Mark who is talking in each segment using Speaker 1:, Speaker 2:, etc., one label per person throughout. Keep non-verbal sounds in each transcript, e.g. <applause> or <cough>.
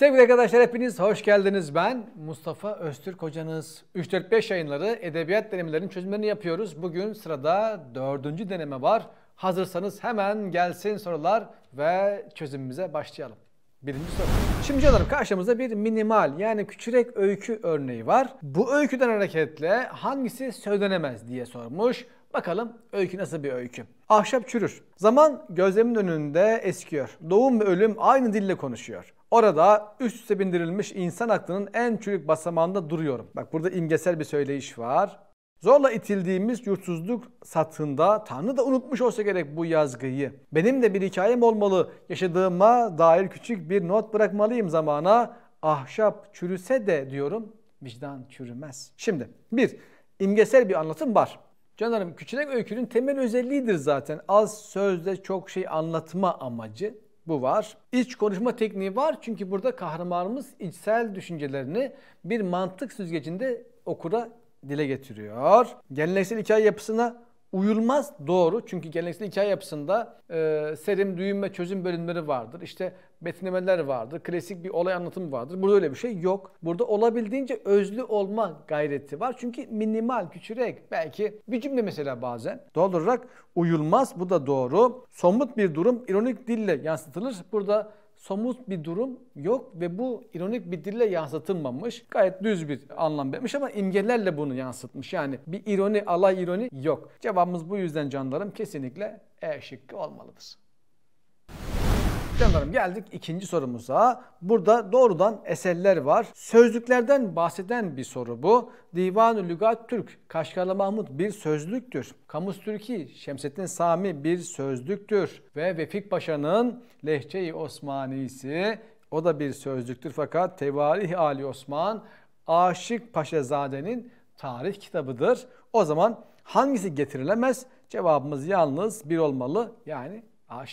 Speaker 1: Sevgili arkadaşlar hepiniz hoş geldiniz. Ben Mustafa Öztürk hocanız. 3-4-5 yayınları edebiyat denemelerinin çözümlerini yapıyoruz. Bugün sırada dördüncü deneme var. Hazırsanız hemen gelsin sorular ve çözümümüze başlayalım. Birinci soru. Şimdi canlarım karşımızda bir minimal yani küçürek öykü örneği var. Bu öyküden hareketle hangisi söylenemez diye sormuş. Bakalım öykü nasıl bir öykü? Ahşap çürür. Zaman gözlemin önünde eskiyor. Doğum ve ölüm aynı dille konuşuyor. Orada üst üste bindirilmiş insan aklının en çürük basamağında duruyorum. Bak burada imgesel bir söyleyiş var. Zorla itildiğimiz yurtsuzluk satında Tanrı da unutmuş olsa gerek bu yazgıyı. Benim de bir hikayem olmalı. Yaşadığıma dair küçük bir not bırakmalıyım zamana. Ahşap çürüse de diyorum vicdan çürümez. Şimdi bir imgesel bir anlatım var. Canlarım küçülek öykünün temel özelliğidir zaten. Az sözde çok şey anlatma amacı bu var. İç konuşma tekniği var çünkü burada kahramanımız içsel düşüncelerini bir mantık süzgecinde okura dile getiriyor. Geleneksel hikaye yapısına uyulmaz doğru. Çünkü geleneksel hikaye yapısında e, serim, düğüm ve çözüm bölümleri vardır. İşte betimlemeler vardır. Klasik bir olay anlatımı vardır. Burada öyle bir şey yok. Burada olabildiğince özlü olma gayreti var. Çünkü minimal, küçürek belki bir cümle mesela bazen olarak uyulmaz. Bu da doğru. Somut bir durum ironik dille yansıtılır. Burada somut bir durum yok ve bu ironik bir dille yansıtılmamış. Gayet düz bir anlam vermiş ama imgelerle bunu yansıtmış. Yani bir ironi, alay ironi yok. Cevabımız bu yüzden canlarım kesinlikle E şıkkı olmalıdır. Canım Hanım geldik ikinci sorumuza. Burada doğrudan eserler var. Sözlüklerden bahseden bir soru bu. Divanı Lügat Türk, Kaşgarlı Mahmut bir sözlüktür. Kamus Türki, Şemsettin Sami bir sözlüktür. Ve Vefik Paşa'nın Lehçe-i Osmanisi o da bir sözlüktür fakat Tevarih Ali Osman Aşık Paşazade'nin tarih kitabıdır. O zaman hangisi getirilemez? Cevabımız yalnız bir olmalı yani A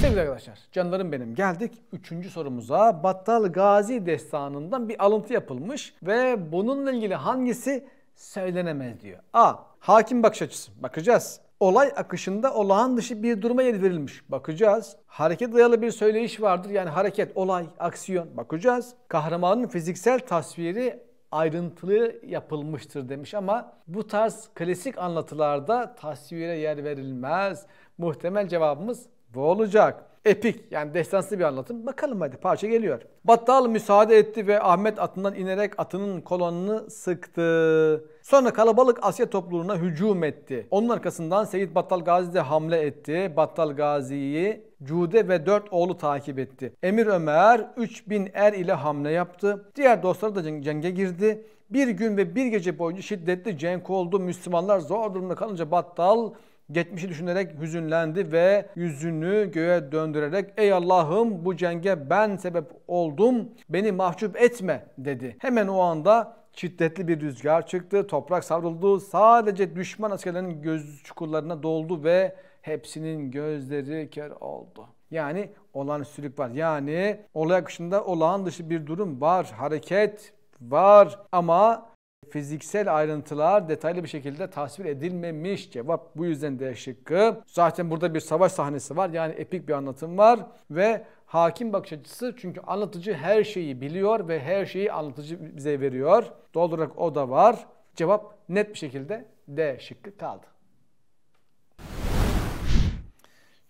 Speaker 1: Sevgili arkadaşlar, canlarım benim geldik üçüncü sorumuza. Battal Gazi destanından bir alıntı yapılmış ve bununla ilgili hangisi söylenemez diyor. A. Hakim bakış açısı. Bakacağız. Olay akışında olağan dışı bir duruma yer verilmiş. Bakacağız. Hareket dayalı bir söyleyiş vardır. Yani hareket, olay, aksiyon. Bakacağız. Kahramanın fiziksel tasviri ayrıntılı yapılmıştır demiş ama bu tarz klasik anlatılarda tasvire yer verilmez. Muhtemel cevabımız bu olacak. Epik yani destansı bir anlatım. Bakalım hadi parça geliyor. Battal müsaade etti ve Ahmet atından inerek atının kolonunu sıktı. Sonra kalabalık Asya topluluğuna hücum etti. Onun arkasından Seyit Battal Gazi de hamle etti. Battal Gazi'yi Cude ve dört oğlu takip etti. Emir Ömer 3000 er ile hamle yaptı. Diğer dostları da cenge girdi. Bir gün ve bir gece boyunca şiddetli cenk oldu. Müslümanlar zor durumda kalınca Battal Geçmişi düşünerek hüzünlendi ve yüzünü göğe döndürerek ey Allah'ım bu cenge ben sebep oldum beni mahcup etme dedi. Hemen o anda şiddetli bir rüzgar çıktı. Toprak savruldu. Sadece düşman askerlerinin göz çukurlarına doldu ve hepsinin gözleri kör oldu. Yani olan sürük var. Yani olay akışında olağan dışı bir durum var. Hareket var ama fiziksel ayrıntılar detaylı bir şekilde tasvir edilmemiş. Cevap bu yüzden D şıkkı. Zaten burada bir savaş sahnesi var. Yani epik bir anlatım var ve hakim bakış açısı çünkü anlatıcı her şeyi biliyor ve her şeyi anlatıcı bize veriyor. Doğal olarak o da var. Cevap net bir şekilde D şıkkı kaldı.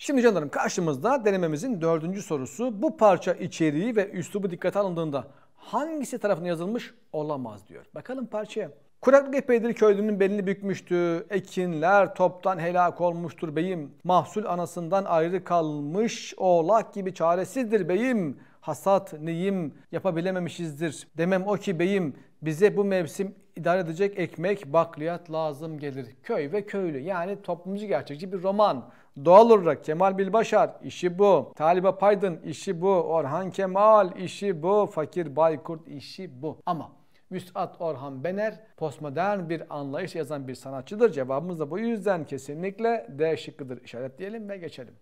Speaker 1: Şimdi canlarım karşımızda denememizin dördüncü sorusu. Bu parça içeriği ve üslubu dikkate alındığında hangisi tarafına yazılmış olamaz diyor. Bakalım parçaya. Kuraklık epeydir köylünün belini bükmüştü. Ekinler toptan helak olmuştur beyim. Mahsul anasından ayrı kalmış. Oğlak gibi çaresizdir beyim. Hasat neyim yapabilememişizdir. Demem o ki beyim bize bu mevsim idare edecek ekmek bakliyat lazım gelir. Köy ve köylü yani toplumcu gerçekçi bir roman. Doğal olarak Kemal Bilbaşar işi bu. Talibe Paydın işi bu. Orhan Kemal işi bu. Fakir Baykurt işi bu. Ama Müsat Orhan Bener postmodern bir anlayış yazan bir sanatçıdır. Cevabımız da bu yüzden kesinlikle D şıkkıdır işaretleyelim ve geçelim.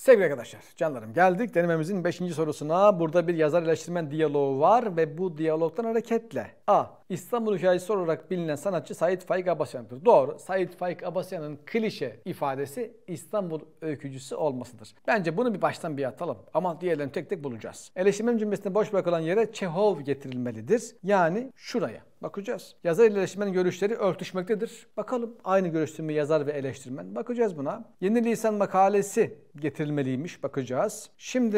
Speaker 1: Sevgili arkadaşlar, canlarım geldik denememizin 5. sorusuna. Burada bir yazar eleştirmen diyaloğu var ve bu diyalogtan hareketle A. İstanbul hikayesi olarak bilinen sanatçı Said Faik Abasyan'dır. Doğru. Said Faik Abasyan'ın klişe ifadesi İstanbul öykücüsü olmasıdır. Bence bunu bir baştan bir atalım ama diğerlerini tek tek bulacağız. Eleştirmen cümlesinde boş bırakılan yere Çehov getirilmelidir. Yani şuraya. Bakacağız. Yazar ile eleştirmenin görüşleri örtüşmektedir. Bakalım aynı görüşte mi yazar ve eleştirmen? Bakacağız buna. Yeni lisan makalesi getirilmeliymiş. Bakacağız. Şimdi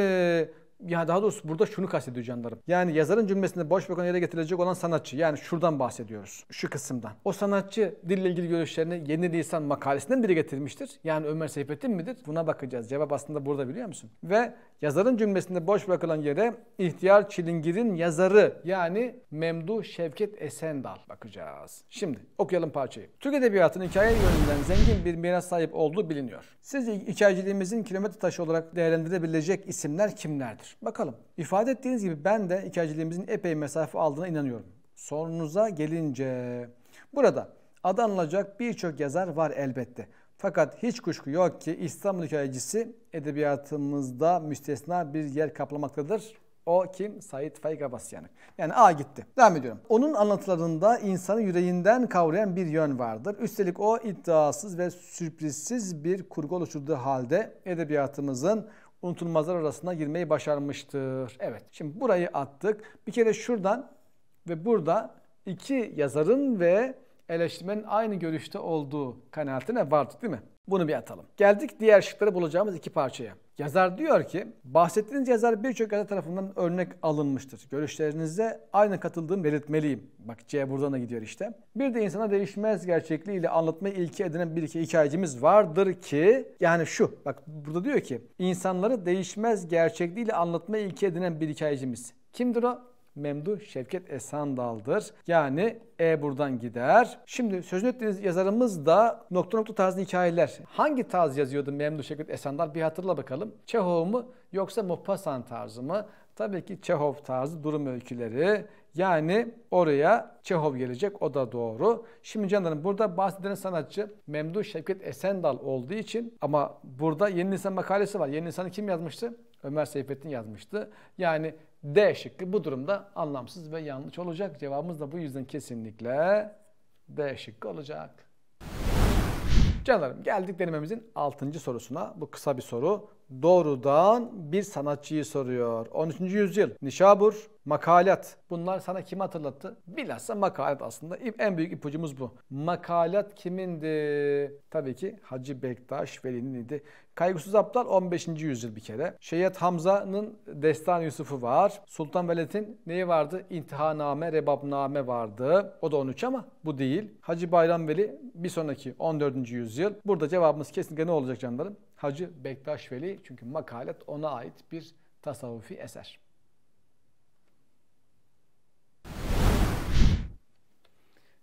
Speaker 1: ya daha doğrusu burada şunu kastediyor canlarım. Yani yazarın cümlesinde boş bakan yere getirilecek olan sanatçı. Yani şuradan bahsediyoruz. Şu kısımdan. O sanatçı dille ilgili görüşlerini yeni lisan makalesinden biri getirmiştir. Yani Ömer Seyfettin midir? Buna bakacağız. Cevap aslında burada biliyor musun? Ve yazarın cümlesinde boş bırakılan yere ihtiyar çilingir'in yazarı yani Memdu Şevket Esendal bakacağız. Şimdi okuyalım parçayı. Türk Edebiyatı'nın hikaye yönünden zengin bir miras sahip olduğu biliniyor. Siz hikayeciliğimizin kilometre taşı olarak değerlendirebilecek isimler kimlerdir? Bakalım. İfade ettiğiniz gibi ben de hikayeciliğimizin epey mesafe aldığına inanıyorum. Sorunuza gelince burada adanılacak birçok yazar var elbette. Fakat hiç kuşku yok ki İstanbul hikayecisi edebiyatımızda müstesna bir yer kaplamaktadır. O kim? Said Faik Abasyanik. Yani A gitti. Devam ediyorum. Onun anlatılarında insanı yüreğinden kavrayan bir yön vardır. Üstelik o iddiasız ve sürprizsiz bir kurgu oluşturduğu halde edebiyatımızın unutulmazlar arasına girmeyi başarmıştır. Evet şimdi burayı attık. Bir kere şuradan ve burada iki yazarın ve eleştirmenin aynı görüşte olduğu kanaatine vardık değil mi? Bunu bir atalım. Geldik diğer şıkları bulacağımız iki parçaya. Yazar diyor ki, bahsettiğiniz yazar birçok yazar tarafından örnek alınmıştır. Görüşlerinize aynı katıldığım belirtmeliyim. Bak C buradan da gidiyor işte. Bir de insana değişmez gerçekliği ile anlatmayı ilki edinen bir iki hikayecimiz vardır ki, yani şu, bak burada diyor ki, insanları değişmez gerçekliği ile anlatmayı ilki edinen bir hikayecimiz. Kimdir o? Memdu Şevket Esandal'dır. Yani E buradan gider. Şimdi sözünü ettiğiniz yazarımız da nokta nokta tarzı hikayeler. Hangi tarz yazıyordu Memdu Şevket Esandal bir hatırla bakalım. Çehov mu yoksa Mopassan tarzı mı? Tabii ki Çehov tarzı durum öyküleri. Yani oraya Çehov gelecek o da doğru. Şimdi canlarım burada bahsedilen sanatçı Memdu Şevket Esendal olduğu için ama burada Yeni Nisan makalesi var. Yeni Nisan'ı kim yazmıştı? Ömer Seyfettin yazmıştı. Yani D şıkkı bu durumda anlamsız ve yanlış olacak. Cevabımız da bu yüzden kesinlikle D şıkkı olacak. Canlarım geldik denememizin 6. sorusuna. Bu kısa bir soru doğrudan bir sanatçıyı soruyor. 13. yüzyıl Nişabur, makalat. Bunlar sana kim hatırlattı? Bilhassa makalat aslında en büyük ipucumuz bu. Makalat kimindi? Tabii ki Hacı Bektaş Veli'nin idi. Kaygısız Aptal 15. yüzyıl bir kere. Şeyhet Hamza'nın Destan Yusuf'u var. Sultan Veled'in neyi vardı? İntihaname, Rebabname vardı. O da 13 ama bu değil. Hacı Bayram Veli bir sonraki 14. yüzyıl. Burada cevabımız kesinlikle ne olacak canlarım? Hacı Bektaş Veli çünkü makalet ona ait bir tasavvufi eser.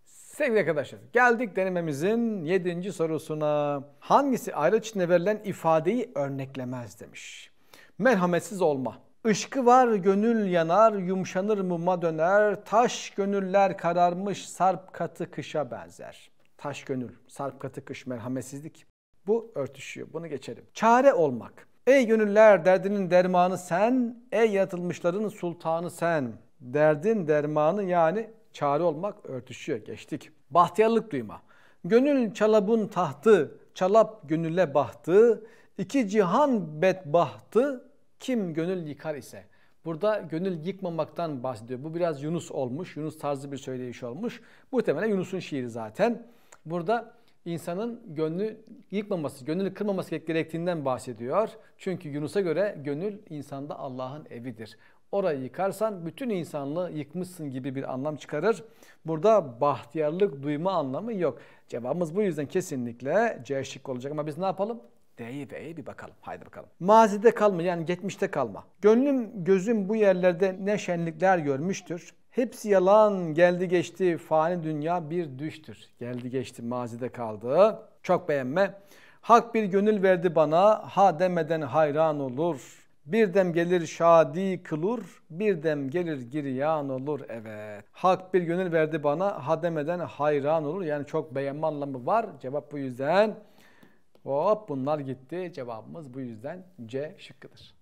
Speaker 1: Sevgili arkadaşlar, geldik denememizin 7. sorusuna. Hangisi ayrıç içinde verilen ifadeyi örneklemez demiş. Merhametsiz olma. Işkı var gönül yanar, yumuşanır muma döner, taş gönüller kararmış sarp katı kışa benzer. Taş gönül, sarp katı kış merhametsizlik. Bu örtüşüyor. Bunu geçelim. Çare olmak. Ey gönüller derdinin dermanı sen, ey yaratılmışların sultanı sen. Derdin dermanı yani çare olmak örtüşüyor. Geçtik. Bahtiyarlık duyma. Gönül çalabın tahtı, çalap gönüle bahtı, iki cihan bedbahtı kim gönül yıkar ise. Burada gönül yıkmamaktan bahsediyor. Bu biraz Yunus olmuş. Yunus tarzı bir söyleyiş olmuş. Bu temelen Yunus'un şiiri zaten. Burada insanın gönlü yıkmaması, gönlünü kırmaması gerektiğinden bahsediyor. Çünkü Yunus'a göre gönül insanda Allah'ın evidir. Orayı yıkarsan bütün insanlığı yıkmışsın gibi bir anlam çıkarır. Burada bahtiyarlık duyma anlamı yok. Cevabımız bu yüzden kesinlikle C şık olacak ama biz ne yapalım? D'yi ve bir bakalım. Haydi bakalım. Mazide kalma yani geçmişte kalma. Gönlüm gözüm bu yerlerde ne şenlikler görmüştür Hepsi yalan, geldi geçti, fani dünya bir düştür. Geldi geçti, mazide kaldı. Çok beğenme. Hak bir gönül verdi bana, ha demeden hayran olur. Bir dem gelir şadi kılur, bir dem gelir giryan olur. Evet. Hak bir gönül verdi bana, ha demeden hayran olur. Yani çok beğenme anlamı var. Cevap bu yüzden. Hop bunlar gitti. Cevabımız bu yüzden C şıkkıdır.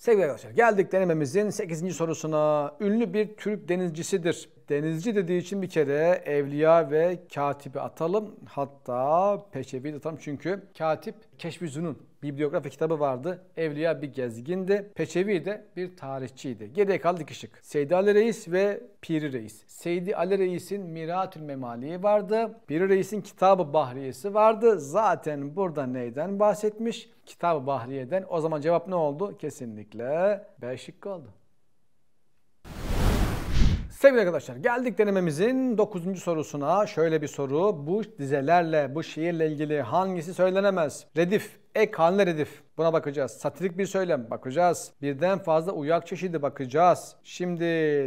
Speaker 1: Sevgili arkadaşlar geldik denememizin 8. sorusuna. Ünlü bir Türk denizcisidir. Denizci dediği için bir kere evliya ve katibi atalım. Hatta peçevi de atalım. Çünkü katip Keşfi Zünun bibliografi kitabı vardı. Evliya bir gezgindi. Peçevi de bir tarihçiydi. Geriye kaldı iki şık. Seydi Ali Reis ve Piri Reis. Seydi Ali Reis'in Miratül Memaliyi vardı. Piri Reis'in Kitabı Bahriyesi vardı. Zaten burada neyden bahsetmiş? Kitabı Bahriye'den. O zaman cevap ne oldu? Kesinlikle B şıkkı oldu. Sevgili arkadaşlar geldik denememizin 9. sorusuna. Şöyle bir soru. Bu dizelerle, bu şiirle ilgili hangisi söylenemez? Redif, ek hanlı redif. Buna bakacağız. Satirik bir söylem bakacağız. Birden fazla uyak çeşidi bakacağız. Şimdi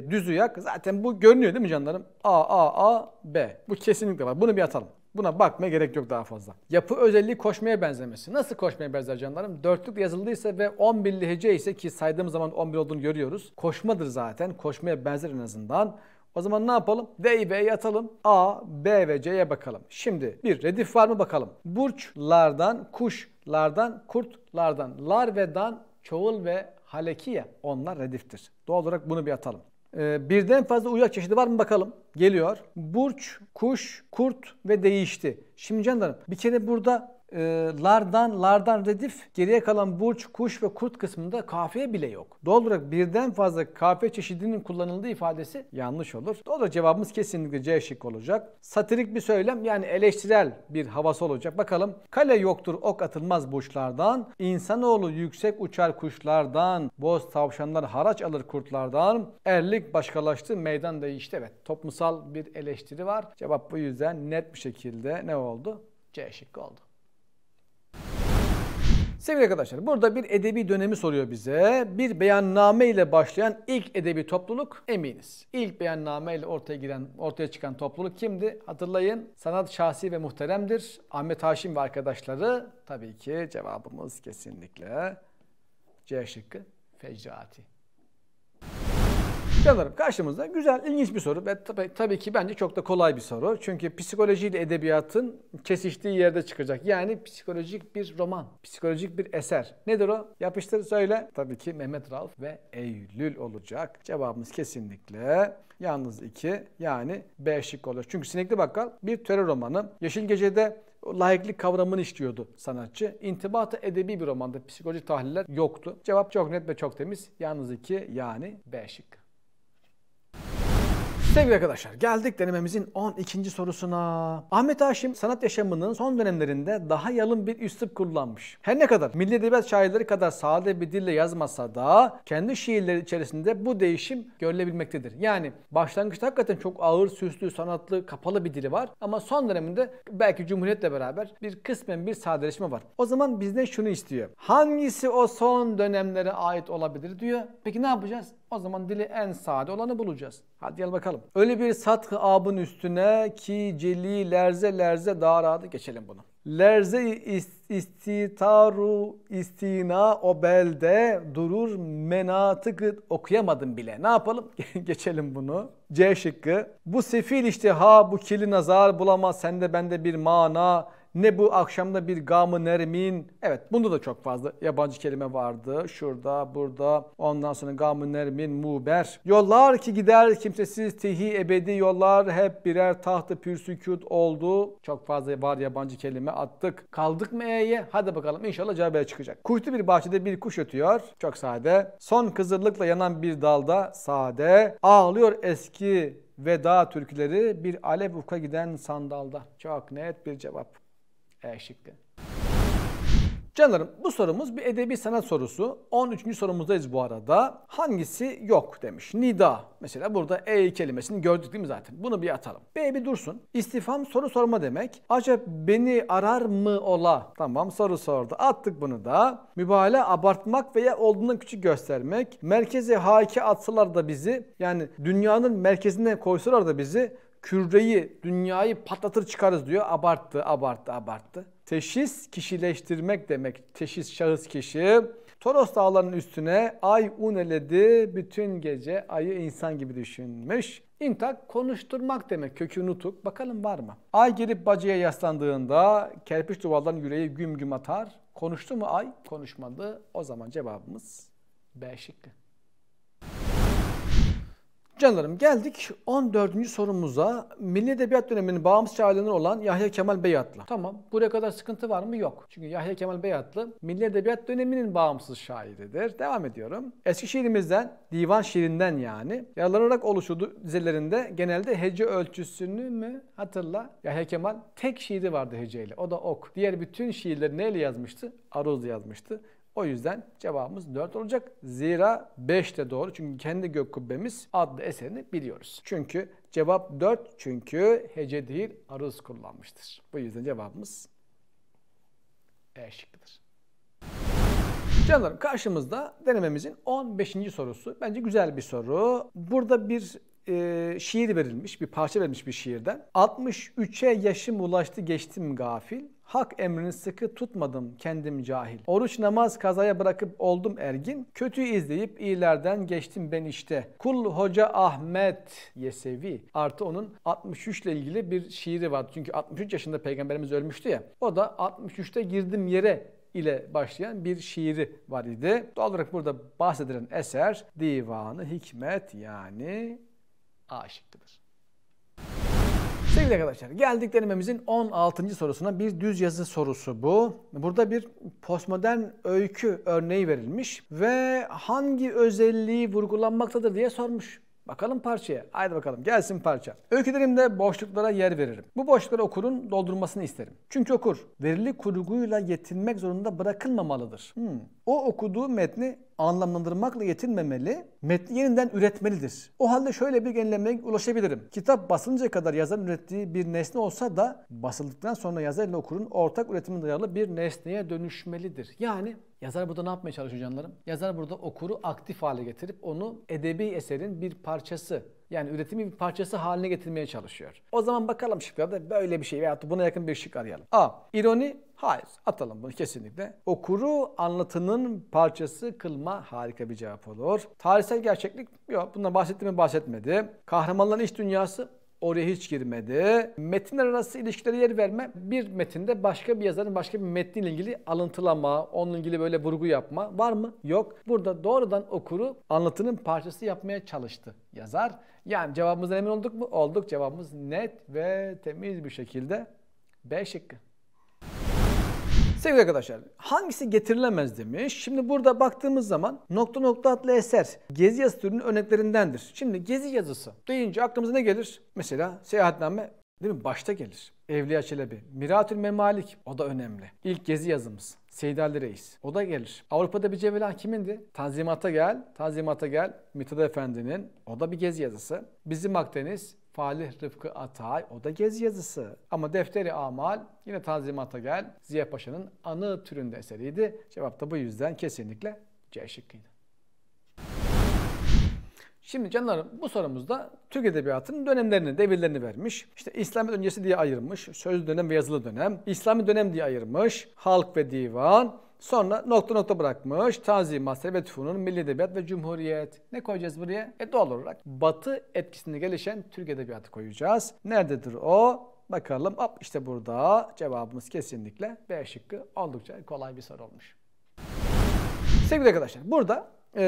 Speaker 1: düz uyak zaten bu görünüyor değil mi canlarım? A, A, A, B. Bu kesinlikle var. Bunu bir atalım. Buna bakmaya gerek yok daha fazla. Yapı özelliği koşmaya benzemesi. Nasıl koşmaya benzer canlarım? Dörtlük yazıldıysa ve 11'li hece ise ki saydığım zaman 11 olduğunu görüyoruz. Koşmadır zaten. Koşmaya benzer en azından. O zaman ne yapalım? D'yi B'ye yatalım. A, B ve C'ye bakalım. Şimdi bir redif var mı bakalım. Burçlardan, kuşlardan, kurtlardan, lar ve dan, çoğul ve halekiye onlar rediftir. Doğal olarak bunu bir atalım. Ee, birden fazla uyuyak çeşidi var mı bakalım. Geliyor. Burç, kuş, kurt ve değişti. Şimdi canlarım bir kere burada e, lardan lardan redif geriye kalan burç, kuş ve kurt kısmında kafiye bile yok. Doğal olarak birden fazla kafiye çeşidinin kullanıldığı ifadesi yanlış olur. Doğal olarak cevabımız kesinlikle C şık olacak. Satirik bir söylem yani eleştirel bir havası olacak. Bakalım kale yoktur ok atılmaz burçlardan, insanoğlu yüksek uçar kuşlardan, boz tavşanlar haraç alır kurtlardan, erlik başkalaştı meydan değişti. Evet toplumsal bir eleştiri var. Cevap bu yüzden net bir şekilde ne oldu? C şıkkı oldu. Sevgili arkadaşlar burada bir edebi dönemi soruyor bize. Bir beyanname ile başlayan ilk edebi topluluk eminiz. İlk beyanname ile ortaya giren, ortaya çıkan topluluk kimdi? Hatırlayın sanat şahsi ve muhteremdir. Ahmet Haşim ve arkadaşları tabii ki cevabımız kesinlikle C şıkkı Fecrati. Canlarım karşımızda güzel, ilginç bir soru. Ve tabii, tabii ki bence çok da kolay bir soru. Çünkü psikoloji ile edebiyatın kesiştiği yerde çıkacak. Yani psikolojik bir roman, psikolojik bir eser. Nedir o? Yapıştır söyle. Tabii ki Mehmet Rauf ve Eylül olacak. Cevabımız kesinlikle yalnız iki yani B şık olur. Çünkü Sinekli Bakkal bir terör romanı. Yeşil Gece'de layıklık kavramını işliyordu sanatçı. İntibatı edebi bir romanda psikolojik tahliller yoktu. Cevap çok net ve çok temiz. Yalnız iki yani B şıkkı. Sevgili arkadaşlar geldik denememizin 12. sorusuna. Ahmet Haşim sanat yaşamının son dönemlerinde daha yalın bir üslup kullanmış. Her ne kadar milli edebiyat şairleri kadar sade bir dille yazmasa da kendi şiirleri içerisinde bu değişim görülebilmektedir. Yani başlangıçta hakikaten çok ağır, süslü, sanatlı, kapalı bir dili var ama son döneminde belki Cumhuriyet'le beraber bir kısmen bir sadeleşme var. O zaman bizden şunu istiyor. Hangisi o son dönemlere ait olabilir diyor. Peki ne yapacağız? O zaman dili en sade olanı bulacağız. Hadi gel bakalım. Öyle bir satkı abın üstüne ki celi lerze lerze daradı. Geçelim bunu. Lerze istitaru istina o belde durur menatıkı okuyamadım bile. Ne yapalım? <laughs> Geçelim bunu. C şıkkı. Bu sefil işte ha bu kili nazar bulamaz sende bende bir mana ne bu akşamda bir gamı nermin. Evet bunda da çok fazla yabancı kelime vardı. Şurada, burada. Ondan sonra gamı nermin, muber. Yollar ki gider kimsesiz tehi ebedi yollar hep birer tahtı pürsükut oldu. Çok fazla var yabancı kelime attık. Kaldık mı E'ye? Hadi bakalım inşallah cevabı çıkacak. Kuşlu bir bahçede bir kuş ötüyor. Çok sade. Son kızırlıkla yanan bir dalda sade. Ağlıyor eski veda türküleri bir alev ufka giden sandalda. Çok net bir cevap. E şıkkı. Canlarım bu sorumuz bir edebi sanat sorusu. 13. sorumuzdayız bu arada. Hangisi yok demiş. Nida. Mesela burada E kelimesini gördük değil mi zaten? Bunu bir atalım. B bir dursun. İstifam soru sorma demek. Acaba beni arar mı ola? Tamam soru sordu. Attık bunu da. Mübale abartmak veya olduğundan küçük göstermek. Merkeze haki atsalar da bizi yani dünyanın merkezine koysalar da bizi küreyi, dünyayı patlatır çıkarız diyor. Abarttı, abarttı, abarttı. Teşhis kişileştirmek demek. Teşhis şahıs kişi. Toros dağlarının üstüne ay uneledi. Bütün gece ayı insan gibi düşünmüş. İntak konuşturmak demek kökü nutuk. Bakalım var mı? Ay gelip bacaya yaslandığında kerpiç duvardan yüreği güm güm atar. Konuştu mu ay? Konuşmadı. O zaman cevabımız B şıkkı. Canlarım geldik 14. sorumuza. Milli Edebiyat döneminin bağımsız şairlerinden olan Yahya Kemal Beyatlı. Tamam buraya kadar sıkıntı var mı? Yok. Çünkü Yahya Kemal Beyatlı Milli Edebiyat döneminin bağımsız şairidir. Devam ediyorum. Eski şiirimizden, divan şiirinden yani yararlanarak oluşu dizelerinde genelde hece ölçüsünü mü hatırla. Yahya Kemal tek şiiri vardı heceyle. O da ok. Diğer bütün şiirleri neyle yazmıştı? Aruz yazmıştı. O yüzden cevabımız 4 olacak. Zira 5 de doğru. Çünkü kendi gök kubbemiz adlı eserini biliyoruz. Çünkü cevap 4 çünkü hece değil aruz kullanmıştır. Bu yüzden cevabımız E şıkkıdır. Canlarım karşımızda denememizin 15. sorusu. Bence güzel bir soru. Burada bir e, şiir verilmiş, bir parça verilmiş bir şiirden. 63'e yaşım ulaştı geçtim gafil. Hak emrini sıkı tutmadım kendim cahil. Oruç namaz kazaya bırakıp oldum ergin. Kötüyü izleyip iyilerden geçtim ben işte. Kul Hoca Ahmet Yesevi artı onun 63 ile ilgili bir şiiri vardı. Çünkü 63 yaşında peygamberimiz ölmüştü ya. O da 63'te girdim yere ile başlayan bir şiiri var idi. Doğal olarak burada bahsedilen eser divanı hikmet yani
Speaker 2: aşıklıdır.
Speaker 1: Sevgili arkadaşlar geldik denememizin 16. sorusuna bir düz yazı sorusu bu. Burada bir postmodern öykü örneği verilmiş ve hangi özelliği vurgulanmaktadır diye sormuş. Bakalım parçaya. Haydi bakalım gelsin parça. Öykülerimde boşluklara yer veririm. Bu boşlukları okurun doldurmasını isterim. Çünkü okur verili kurguyla yetinmek zorunda bırakılmamalıdır. Hmm o okuduğu metni anlamlandırmakla yetinmemeli, metni yeniden üretmelidir. O halde şöyle bir genellemeye ulaşabilirim. Kitap basılıncaya kadar yazarın ürettiği bir nesne olsa da basıldıktan sonra yazar ile okurun ortak üretime dayalı bir nesneye dönüşmelidir. Yani yazar burada ne yapmaya çalışıyor canlarım? Yazar burada okuru aktif hale getirip onu edebi eserin bir parçası yani üretimi bir parçası haline getirmeye çalışıyor. O zaman bakalım şıklarda böyle bir şey veyahut buna yakın bir şık arayalım. A. İroni Hayır, atalım bunu kesinlikle. Okuru anlatının parçası kılma harika bir cevap olur. Tarihsel gerçeklik, yok bundan bahsetti mi bahsetmedi. Kahramanların iç dünyası oraya hiç girmedi. Metinler arası ilişkilere yer verme bir metinde başka bir yazarın başka bir metniyle ilgili alıntılama, onunla ilgili böyle vurgu yapma var mı? Yok. Burada doğrudan okuru anlatının parçası yapmaya çalıştı yazar. Yani cevabımızdan emin olduk mu? Olduk. Cevabımız net ve temiz bir şekilde B şıkkı. Sevgili arkadaşlar hangisi getirilemez demiş. Şimdi burada baktığımız zaman nokta nokta adlı eser gezi yazısı türünün örneklerindendir. Şimdi gezi yazısı deyince aklımıza ne gelir? Mesela seyahatname değil mi? Başta gelir. Evliya Çelebi, Miratül Memalik o da önemli. İlk gezi yazımız. Seyid Ali Reis. O da gelir. Avrupa'da bir cevela kimindi? Tanzimat'a gel, Tanzimat'a gel. Mithat Efendi'nin. O da bir gezi yazısı. Bizim Akdeniz, Falih Rıfkı Atay o da gezi yazısı. Ama Defteri Amal yine Tanzimat'a gel Ziya Paşa'nın anı türünde eseriydi. Cevap da bu yüzden kesinlikle C şıkkıydı. Şimdi canlarım bu sorumuzda Türk Edebiyatı'nın dönemlerini, devirlerini vermiş. İşte İslami öncesi diye ayırmış, sözlü dönem ve yazılı dönem. İslami dönem diye ayırmış, halk ve divan. Sonra nokta nokta bırakmış. Tanzimat, ve Fun'un Milli Edebiyat ve Cumhuriyet. Ne koyacağız buraya? E doğal olarak Batı etkisinde gelişen Türk Edebiyatı koyacağız. Nerededir o? Bakalım. Hop işte burada cevabımız kesinlikle B şıkkı. Oldukça kolay bir soru olmuş. Sevgili arkadaşlar burada e,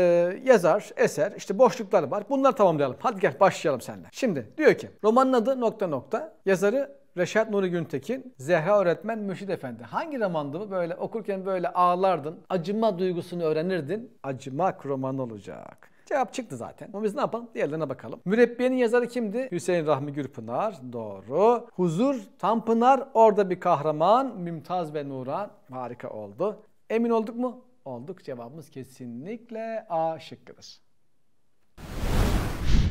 Speaker 1: yazar, eser, işte boşluklar var. Bunları tamamlayalım. Hadi gel başlayalım senden. Şimdi diyor ki romanın adı nokta nokta. Yazarı Reşat Nuri Güntekin, Zehra Öğretmen Müşit Efendi. Hangi romandı bu? Böyle okurken böyle ağlardın, acıma duygusunu öğrenirdin. Acımak roman olacak. Cevap çıktı zaten. Ama biz ne yapalım? Diğerlerine bakalım. Mürebbiyenin yazarı kimdi? Hüseyin Rahmi Gürpınar. Doğru. Huzur Tanpınar. Orada bir kahraman. Mümtaz ve Nuran. Harika oldu. Emin olduk mu? olduk. Cevabımız kesinlikle A şıkkıdır.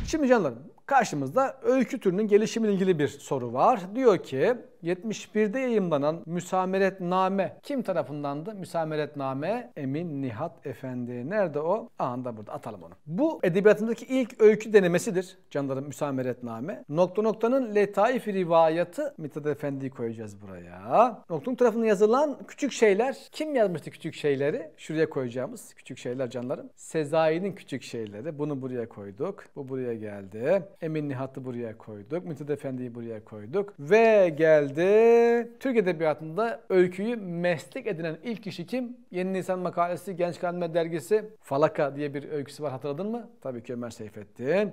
Speaker 1: Şimdi canlarım Karşımızda öykü türünün gelişimiyle ilgili bir soru var. Diyor ki 71'de yayımlanan Müsameretname kim tarafındandı? Müsameretname Emin Nihat Efendi. Nerede o? Anında burada atalım onu. Bu edebiyatımızdaki ilk öykü denemesidir. Canlarım Müsameretname. Nokta noktanın letaif rivayeti, Mithat Efendi'yi koyacağız buraya. Noktanın tarafında yazılan küçük şeyler. Kim yazmıştı küçük şeyleri? Şuraya koyacağımız küçük şeyler canlarım. Sezai'nin küçük şeyleri. Bunu buraya koyduk. Bu buraya geldi. Emin Nihat'ı buraya koyduk. Mithat Efendi'yi buraya koyduk. Ve geldi Türk Edebiyatı'nda öyküyü meslek edinen ilk kişi kim? Yeni Nisan makalesi Genç Kalme Dergisi Falaka diye bir öyküsü var hatırladın mı? Tabii ki Ömer Seyfettin.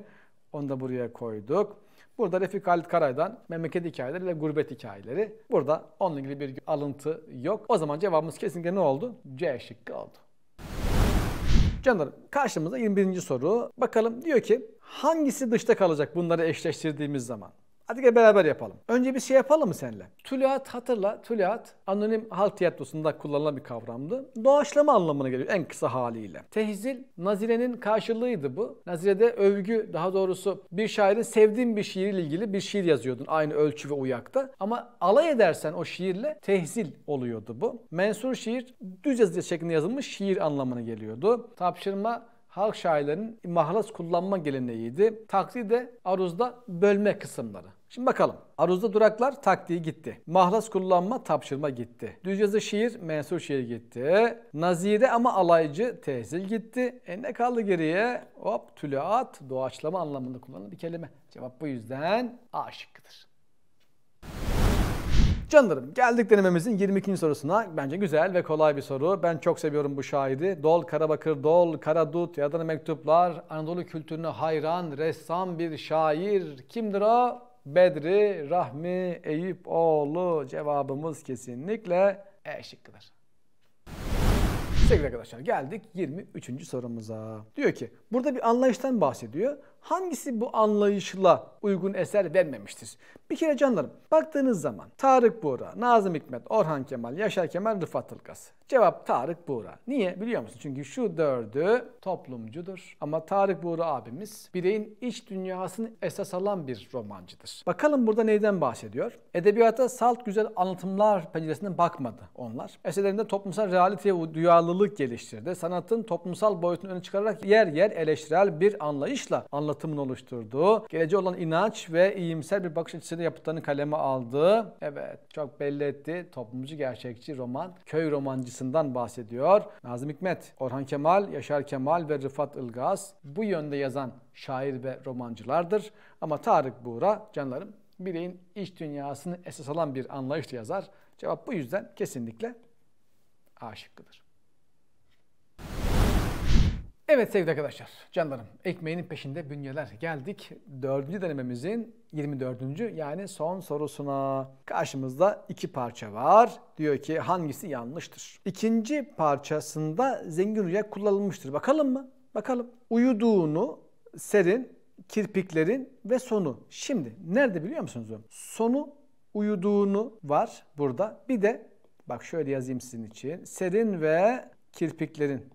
Speaker 1: Onu da buraya koyduk. Burada Refik Halit Karay'dan memleket hikayeleri ve gurbet hikayeleri. Burada onunla ilgili bir alıntı yok. O zaman cevabımız kesinlikle ne oldu? C şıkkı oldu. Canlarım karşımızda 21. soru. Bakalım diyor ki Hangisi dışta kalacak bunları eşleştirdiğimiz zaman? Hadi gel beraber yapalım. Önce bir şey yapalım mı seninle? Tülaat hatırla. Tülaat anonim halk tiyatrosunda kullanılan bir kavramdı. Doğaçlama anlamına geliyor en kısa haliyle. Tehzil nazirenin karşılığıydı bu. Nazirede övgü daha doğrusu bir şairin sevdiğin bir şiirle ilgili bir şiir yazıyordun aynı ölçü ve uyakta. Ama alay edersen o şiirle tehzil oluyordu bu. Mensur şiir düz yazı şeklinde yazılmış şiir anlamına geliyordu. Tapşırma halk şairlerinin mahlas kullanma geleneğiydi. Takdi de aruzda bölme kısımları. Şimdi bakalım. Aruzda duraklar taktiği gitti. Mahlas kullanma tapşırma gitti. Düz yazı şiir mensur şiir gitti. Nazire ama alaycı tehzil gitti. E ne kaldı geriye? Hop tülaat doğaçlama anlamında kullanılan bir kelime. Cevap bu yüzden A şıkkıdır. Canlarım geldik denememizin 22. sorusuna. Bence güzel ve kolay bir soru. Ben çok seviyorum bu şahidi. Dol Karabakır, Dol Karadut, Yadana Mektuplar, Anadolu kültürüne hayran, ressam bir şair. Kimdir o? Bedri Rahmi Eyüpoğlu. Cevabımız kesinlikle E şıkkıdır. Sevgili arkadaşlar geldik 23. sorumuza. Diyor ki burada bir anlayıştan bahsediyor. Hangisi bu anlayışla uygun eser vermemiştir. Bir kere canlarım baktığınız zaman Tarık Buğra, Nazım Hikmet, Orhan Kemal, Yaşar Kemal, Rıfat Ilgaz. Cevap Tarık Buğra. Niye biliyor musun? Çünkü şu dördü toplumcudur. Ama Tarık Buğra abimiz bireyin iç dünyasını esas alan bir romancıdır. Bakalım burada neyden bahsediyor? Edebiyata salt güzel anlatımlar penceresinden bakmadı onlar. Eserlerinde toplumsal realiteye duyarlılık geliştirdi. Sanatın toplumsal boyutunu öne çıkararak yer yer eleştirel bir anlayışla anlatımını oluşturduğu, geleceğe olan inan inanç ve iyimser bir bakış açısıyla yapıtlarını kaleme aldığı, Evet çok belli etti. Toplumcu gerçekçi roman köy romancısından bahsediyor. Nazım Hikmet, Orhan Kemal, Yaşar Kemal ve Rıfat Ilgaz bu yönde yazan şair ve romancılardır. Ama Tarık Buğra canlarım bireyin iç dünyasını esas alan bir anlayışla yazar. Cevap bu yüzden kesinlikle A şıkkıdır. Evet sevgili arkadaşlar, canlarım ekmeğinin peşinde bünyeler geldik. Dördüncü denememizin 24. yani son sorusuna. Karşımızda iki parça var. Diyor ki hangisi yanlıştır? İkinci parçasında zengin rüya kullanılmıştır. Bakalım mı? Bakalım. Uyuduğunu serin, kirpiklerin ve sonu. Şimdi nerede biliyor musunuz? Sonu uyuduğunu var burada. Bir de bak şöyle yazayım sizin için. Serin ve kirpiklerin.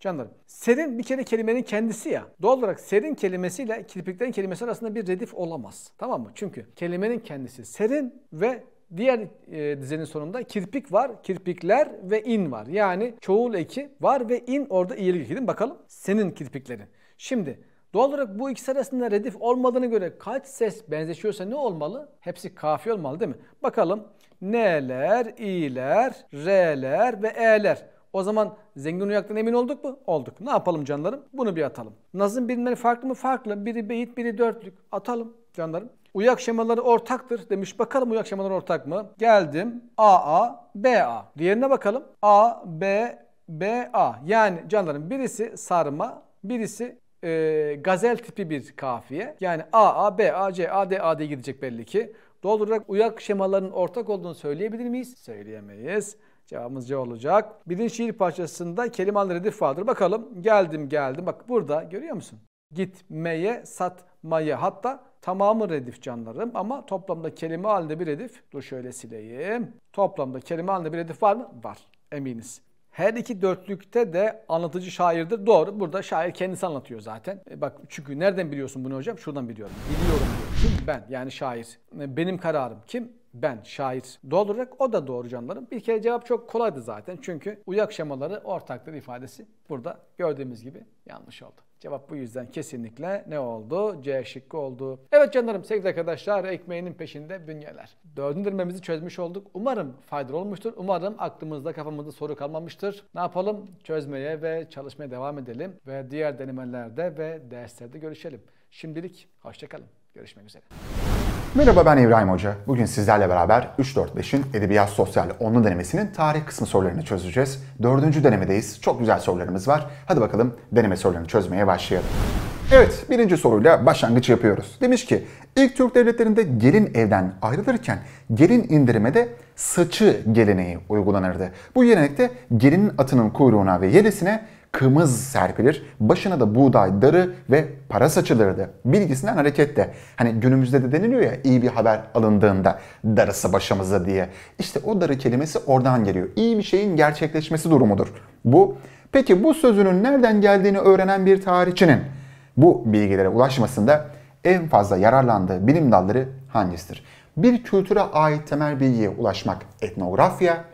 Speaker 1: Canlarım, serin bir kere kelimenin kendisi ya. Doğal olarak serin kelimesiyle kirpiklerin kelimesi arasında bir redif olamaz. Tamam mı? Çünkü kelimenin kendisi serin ve Diğer e, dizenin sonunda kirpik var, kirpikler ve in var. Yani çoğul eki var ve in orada iyilik eki Bakalım senin kirpiklerin. Şimdi doğal olarak bu ikisi arasında redif olmadığına göre kaç ses benzeşiyorsa ne olmalı? Hepsi kafi olmalı değil mi? Bakalım neler, i'ler, r'ler ve e'ler. O zaman zengin uyaktan emin olduk mu? Olduk. Ne yapalım canlarım? Bunu bir atalım. Nazım birimleri farklı mı? Farklı. Biri beyit, biri dörtlük. Atalım canlarım. Uyak şemaları ortaktır demiş. Bakalım uyak şemaları ortak mı? Geldim. A A B A. Diğerine bakalım. A, B, B, A. Yani canlarım birisi sarma, birisi e, gazel tipi bir kafiye. Yani A, A, B, A, C, A, D, A diye gidecek belli ki. Doğal olarak uyak şemaların ortak olduğunu söyleyebilir miyiz? Söyleyemeyiz. Cevabımız C olacak. Birinci şiir parçasında kelimeler redif vardır. Bakalım geldim geldim. Bak burada görüyor musun? Gitmeye, satmaya hatta tamamı redif canlarım ama toplamda kelime halinde bir redif. Dur şöyle sileyim. Toplamda kelime halinde bir redif var mı? Var. Eminiz. Her iki dörtlükte de anlatıcı şairdir. Doğru. Burada şair kendisi anlatıyor zaten. E bak çünkü nereden biliyorsun bunu hocam? Şuradan biliyorum. Biliyorum Kim? Ben. Yani şair. E, benim kararım. Kim? ben şair doldurarak o da doğru canlarım. Bir kere cevap çok kolaydı zaten çünkü uyak şemaları ortakları ifadesi burada gördüğümüz gibi yanlış oldu. Cevap bu yüzden kesinlikle ne oldu? C şıkkı oldu. Evet canlarım sevgili arkadaşlar ekmeğinin peşinde bünyeler. Dördündürmemizi çözmüş olduk. Umarım faydalı olmuştur. Umarım aklımızda kafamızda soru kalmamıştır. Ne yapalım? Çözmeye ve çalışmaya devam edelim. Ve diğer denemelerde ve derslerde görüşelim. Şimdilik hoşçakalın. Görüşmek üzere.
Speaker 3: Merhaba ben İbrahim Hoca. Bugün sizlerle beraber 3-4-5'in Edebiyat Sosyal 10'lu denemesinin tarih kısmı sorularını çözeceğiz. Dördüncü denemedeyiz. Çok güzel sorularımız var. Hadi bakalım deneme sorularını çözmeye başlayalım. Evet, birinci soruyla başlangıç yapıyoruz. Demiş ki, ilk Türk devletlerinde gelin evden ayrılırken gelin indirimede saçı geleneği uygulanırdı. Bu gelenekte gelinin atının kuyruğuna ve yerisine kımız serpilir. Başına da buğday, darı ve para saçılırdı. Bilgisinden hareketle. Hani günümüzde de deniliyor ya iyi bir haber alındığında darısı başımıza diye. İşte o darı kelimesi oradan geliyor. İyi bir şeyin gerçekleşmesi durumudur. Bu Peki bu sözünün nereden geldiğini öğrenen bir tarihçinin bu bilgilere ulaşmasında en fazla yararlandığı bilim dalları hangisidir? Bir kültüre ait temel bilgiye ulaşmak etnografya,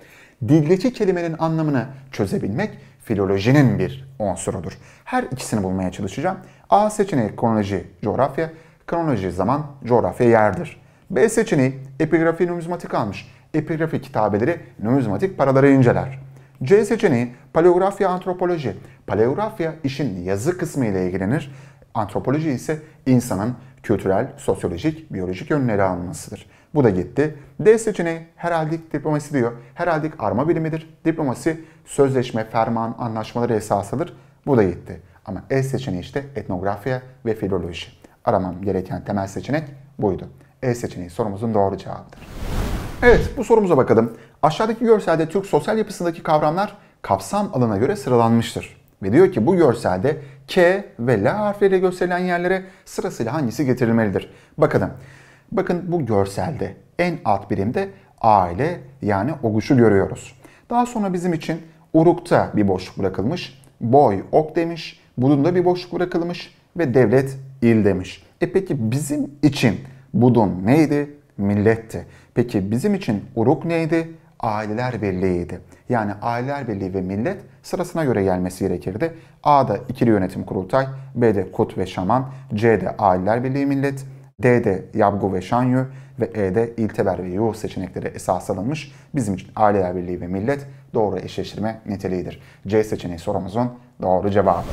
Speaker 3: dildeki kelimenin anlamını çözebilmek filolojinin bir unsurudur. Her ikisini bulmaya çalışacağım. A seçeneği kronoloji, coğrafya, kronoloji zaman, coğrafya yerdir. B seçeneği epigrafi numizmatik almış. Epigrafi kitabeleri numizmatik paraları inceler. C seçeneği paleografya antropoloji. Paleografya işin yazı kısmı ile ilgilenir. Antropoloji ise insanın kültürel, sosyolojik, biyolojik yönleri alınmasıdır. Bu da gitti. D seçeneği heraldik diplomasi diyor. Heraldik arma bilimidir. Diplomasi sözleşme, ferman, anlaşmaları esasıdır. Bu da gitti. Ama E seçeneği işte etnografya ve filoloji. Aramam gereken temel seçenek buydu. E seçeneği sorumuzun doğru cevabıdır. Evet bu sorumuza bakalım. Aşağıdaki görselde Türk sosyal yapısındaki kavramlar kapsam alana göre sıralanmıştır. Ve diyor ki bu görselde K ve L harfleriyle gösterilen yerlere sırasıyla hangisi getirilmelidir? Bakalım. Bakın bu görselde en alt birimde A ile yani oluşu görüyoruz. Daha sonra bizim için urukta bir boşluk bırakılmış, boy ok demiş, budunda bir boşluk bırakılmış ve devlet il demiş. E peki bizim için budun neydi? Milletti. Peki bizim için uruk neydi? Aileler Birliği'ydi. Yani Aileler Birliği ve Millet sırasına göre gelmesi gerekirdi. A'da ikili yönetim kurultay, B'de Kut ve Şaman, C'de Aileler Birliği Millet, D'de Yabgu ve Şanyu ve E'de İlteber ve Yuh seçenekleri esas alınmış. Bizim için Aileler Birliği ve Millet doğru eşleştirme niteliğidir. C seçeneği sorumuzun doğru cevabı.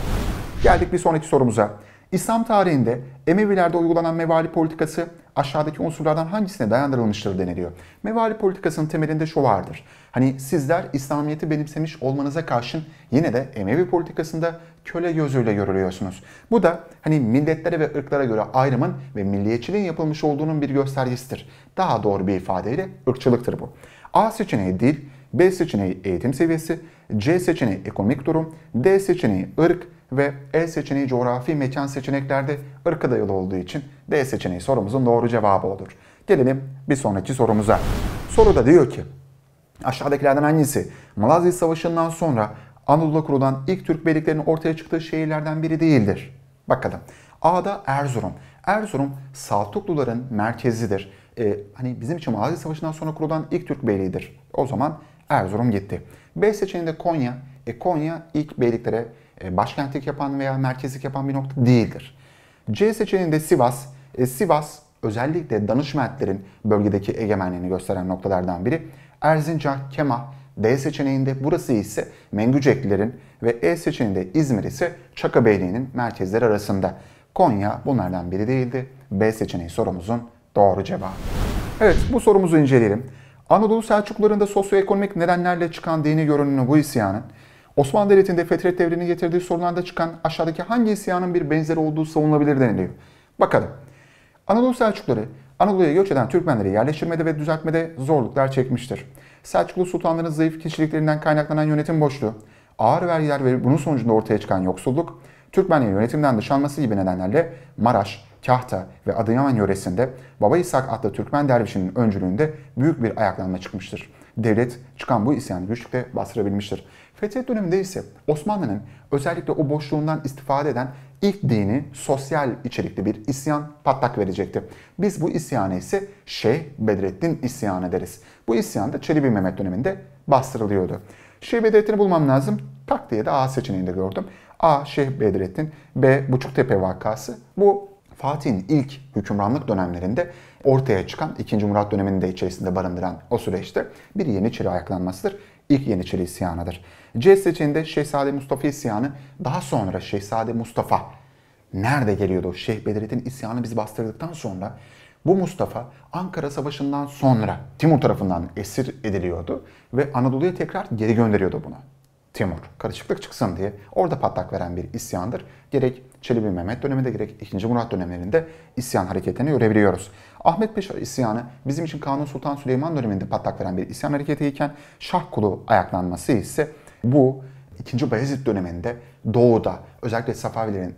Speaker 3: Geldik bir sonraki sorumuza. İslam tarihinde Emevilerde uygulanan mevali politikası aşağıdaki unsurlardan hangisine dayandırılmıştır deniliyor. Mevali politikasının temelinde şu vardır. Hani sizler İslamiyet'i benimsemiş olmanıza karşın yine de Emevi politikasında köle gözüyle görülüyorsunuz. Bu da hani milletlere ve ırklara göre ayrımın ve milliyetçiliğin yapılmış olduğunun bir göstergesidir. Daha doğru bir ifadeyle ırkçılıktır bu. A seçeneği dil, B seçeneği eğitim seviyesi, C seçeneği ekonomik durum, D seçeneği ırk, ve E seçeneği coğrafi mekan seçeneklerde ırka dayalı olduğu için D seçeneği sorumuzun doğru cevabı olur. Gelelim bir sonraki sorumuza. Soruda diyor ki aşağıdakilerden hangisi Malazya Savaşı'ndan sonra Anadolu'da kurulan ilk Türk beyliklerinin ortaya çıktığı şehirlerden biri değildir? Bakalım. A'da Erzurum. Erzurum Saltukluların merkezidir. Ee, hani bizim için Malazya Savaşı'ndan sonra kurulan ilk Türk beyliğidir. O zaman Erzurum gitti. B seçeneğinde Konya. E, Konya ilk beyliklere e, başkentlik yapan veya merkezlik yapan bir nokta değildir. C seçeneğinde Sivas, e, Sivas özellikle danışmentlerin bölgedeki egemenliğini gösteren noktalardan biri. Erzincan, Kema, D seçeneğinde burası ise Mengüceklerin ve E seçeneğinde İzmir ise Çakabeyliğinin merkezleri arasında. Konya bunlardan biri değildi. B seçeneği sorumuzun doğru cevabı. Evet bu sorumuzu inceleyelim. Anadolu Selçuklularında sosyoekonomik nedenlerle çıkan dini görünümlü bu isyanın Osmanlı Devleti'nde fetret devrinin getirdiği sorunlarda çıkan aşağıdaki hangi isyanın bir benzeri olduğu savunulabilir deniliyor. Bakalım. Anadolu Selçukluları, Anadolu'ya göç eden Türkmenleri yerleştirmede ve düzeltmede zorluklar çekmiştir. Selçuklu sultanların zayıf kişiliklerinden kaynaklanan yönetim boşluğu, ağır vergiler ve bunun sonucunda ortaya çıkan yoksulluk, Türkmenlerin yönetimden dışlanması gibi nedenlerle Maraş, Kahta ve Adıyaman yöresinde Baba İshak adlı Türkmen dervişinin öncülüğünde büyük bir ayaklanma çıkmıştır. Devlet çıkan bu isyanı güçlükle bastırabilmiştir. Fetret döneminde ise Osmanlı'nın özellikle o boşluğundan istifade eden ilk dini sosyal içerikli bir isyan patlak verecekti. Biz bu isyanı ise Şeyh Bedrettin isyanı deriz. Bu isyan da Çelebi Mehmet döneminde bastırılıyordu. Şeyh Bedrettin'i bulmam lazım. Tak diye de A seçeneğinde gördüm. A. Şeyh Bedrettin. B. Buçuktepe vakası. Bu Fatih'in ilk hükümranlık dönemlerinde ortaya çıkan 2. Murat dönemini de içerisinde barındıran o süreçte bir Yeniçeri ayaklanmasıdır. İlk Yeniçeri isyanıdır. C seçeneğinde Şehzade Mustafa isyanı daha sonra Şehzade Mustafa nerede geliyordu? Şeyh Bedrettin isyanı bizi bastırdıktan sonra bu Mustafa Ankara Savaşı'ndan sonra Timur tarafından esir ediliyordu ve Anadolu'ya tekrar geri gönderiyordu bunu. Timur karışıklık çıksın diye orada patlak veren bir isyandır. Gerek Çelebi Mehmet döneminde gerek 2. Murat dönemlerinde isyan hareketlerini görebiliyoruz. Ahmet Paşa isyanı bizim için Kanun Sultan Süleyman döneminde patlak veren bir isyan hareketiyken Şah Kulu ayaklanması ise bu 2. Bayezid döneminde doğuda özellikle Safavilerin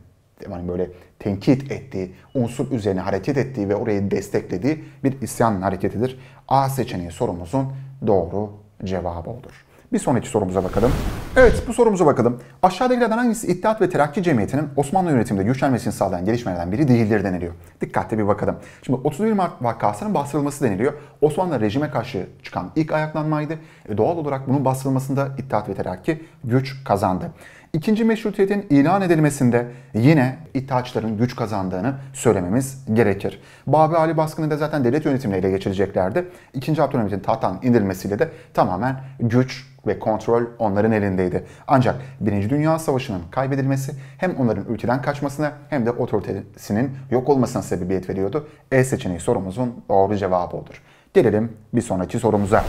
Speaker 3: yani böyle tenkit ettiği, unsur üzerine hareket ettiği ve orayı desteklediği bir isyan hareketidir. A seçeneği sorumuzun doğru cevabı olur. Bir sonraki sorumuza bakalım. Evet bu sorumuza bakalım. Aşağıdakilerden hangisi İttihat ve Terakki Cemiyeti'nin Osmanlı yönetiminde güçlenmesini sağlayan gelişmelerden biri değildir deniliyor. Dikkatli bir bakalım. Şimdi 31 Mart vakasının bastırılması deniliyor. Osmanlı rejime karşı çıkan ilk ayaklanmaydı. E, doğal olarak bunun bastırılmasında İttihat ve Terakki güç kazandı. İkinci meşrutiyetin ilan edilmesinde yine iddiaçların güç kazandığını söylememiz gerekir. Babi Ali baskınında zaten devlet yönetimine ele geçireceklerdi. İkinci Abdülhamit'in tahttan indirilmesiyle de tamamen güç ve kontrol onların elindeydi. Ancak Birinci Dünya Savaşı'nın kaybedilmesi hem onların ülkeden kaçmasına hem de otoritesinin yok olmasına sebebiyet veriyordu. E seçeneği sorumuzun doğru cevabı olur. Gelelim bir sonraki sorumuza.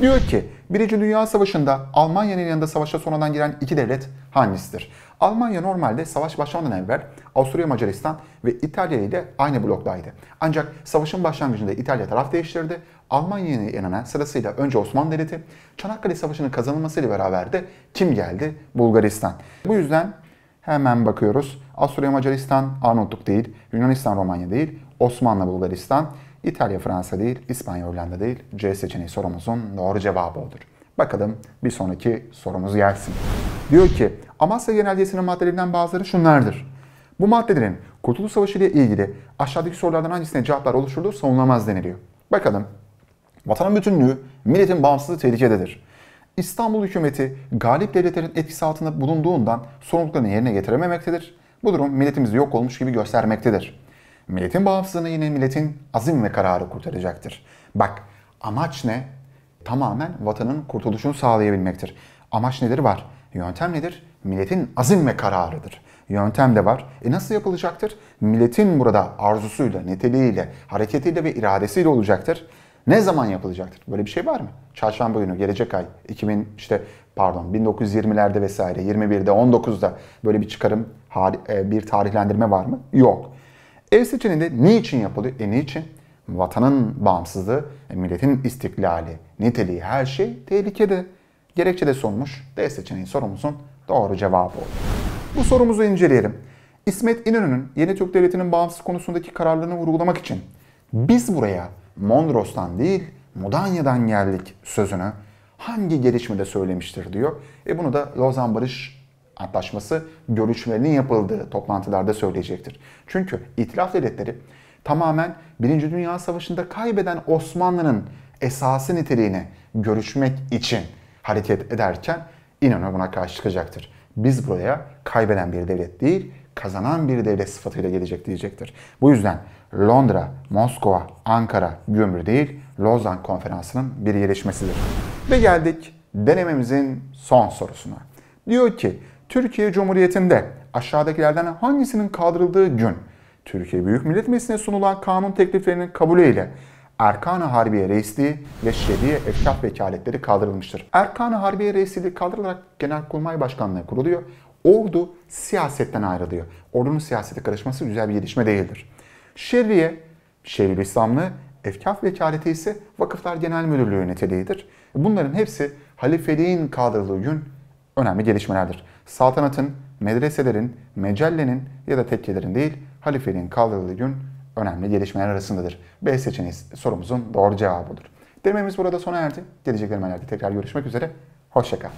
Speaker 3: Diyor ki, Birinci Dünya Savaşı'nda Almanya'nın yanında savaşa sonradan giren iki devlet hangisidir? Almanya normalde savaş başlamadan evvel Avusturya Macaristan ve İtalya ile aynı bloktaydı. Ancak savaşın başlangıcında İtalya taraf değiştirdi Almanya'ya yenene sırasıyla önce Osmanlı Devleti, Çanakkale Savaşı'nın kazanılmasıyla beraber de kim geldi? Bulgaristan. Bu yüzden hemen bakıyoruz. Avusturya Macaristan Arnavutluk değil, Yunanistan Romanya değil, Osmanlı Bulgaristan, İtalya Fransa değil, İspanya Hollanda değil. C seçeneği sorumuzun doğru cevabı olur. Bakalım bir sonraki sorumuz gelsin. Diyor ki Amasya Genelgesi'nin maddelerinden bazıları şunlardır. Bu maddelerin Kurtuluş Savaşı ile ilgili aşağıdaki sorulardan hangisine cevaplar oluşturduğu savunulamaz deniliyor. Bakalım Vatanın bütünlüğü, milletin bağımsızlığı tehlikededir. İstanbul hükümeti galip devletlerin etkisi altında bulunduğundan sorumluluklarını yerine getirememektedir. Bu durum milletimizi yok olmuş gibi göstermektedir. Milletin bağımsızlığını yine milletin azim ve kararı kurtaracaktır. Bak amaç ne? Tamamen vatanın kurtuluşunu sağlayabilmektir. Amaç nedir var? Yöntem nedir? Milletin azim ve kararıdır. Yöntem de var. E nasıl yapılacaktır? Milletin burada arzusuyla, niteliğiyle, hareketiyle ve iradesiyle olacaktır. Ne zaman yapılacaktır? Böyle bir şey var mı? Çarşamba günü gelecek ay 2000 işte pardon 1920'lerde vesaire 21'de 19'da böyle bir çıkarım e, bir tarihlendirme var mı? Yok. Ev seçeneğinde niçin yapılıyor? E niçin? Vatanın bağımsızlığı, e, milletin istiklali, niteliği her şey tehlikede. Gerekçe de sonmuş. D seçeneği sorumuzun doğru cevabı oldu. Bu sorumuzu inceleyelim. İsmet İnönü'nün Yeni Türk Devleti'nin bağımsız konusundaki kararlarını vurgulamak için biz buraya Mondros'tan değil Mudanya'dan geldik sözünü hangi gelişmede söylemiştir diyor. E bunu da Lozan Barış Antlaşması görüşmelerinin yapıldığı toplantılarda söyleyecektir. Çünkü itilaf devletleri tamamen Birinci Dünya Savaşı'nda kaybeden Osmanlı'nın esası niteliğini görüşmek için hareket ederken İnönü buna karşı çıkacaktır. Biz buraya kaybeden bir devlet değil, kazanan bir devlet sıfatıyla gelecek diyecektir. Bu yüzden Londra, Moskova, Ankara gümrü değil Lozan Konferansı'nın bir gelişmesidir. Ve geldik denememizin son sorusuna. Diyor ki Türkiye Cumhuriyeti'nde aşağıdakilerden hangisinin kaldırıldığı gün Türkiye Büyük Millet Meclisi'ne sunulan kanun tekliflerinin kabulüyle Erkan-ı Harbiye Reisliği ve Şediye Efkaf Vekaletleri kaldırılmıştır. Erkan-ı Harbiye Reisliği kaldırılarak Genelkurmay Başkanlığı kuruluyor. Ordu siyasetten ayrılıyor. Ordunun siyasete karışması güzel bir gelişme değildir. Şerriye, İslamlı, Efkaf vekaleti ise Vakıflar Genel Müdürlüğü yönetiliğidir. Bunların hepsi halifeliğin kaldırıldığı gün önemli gelişmelerdir. Saltanatın, medreselerin, mecellenin ya da tekkelerin değil, halifeliğin kaldırıldığı gün önemli gelişmeler arasındadır. B seçeneği sorumuzun doğru cevabıdır. Dememiz burada sona erdi. Gelecek denemelerde tekrar görüşmek üzere. Hoşçakal.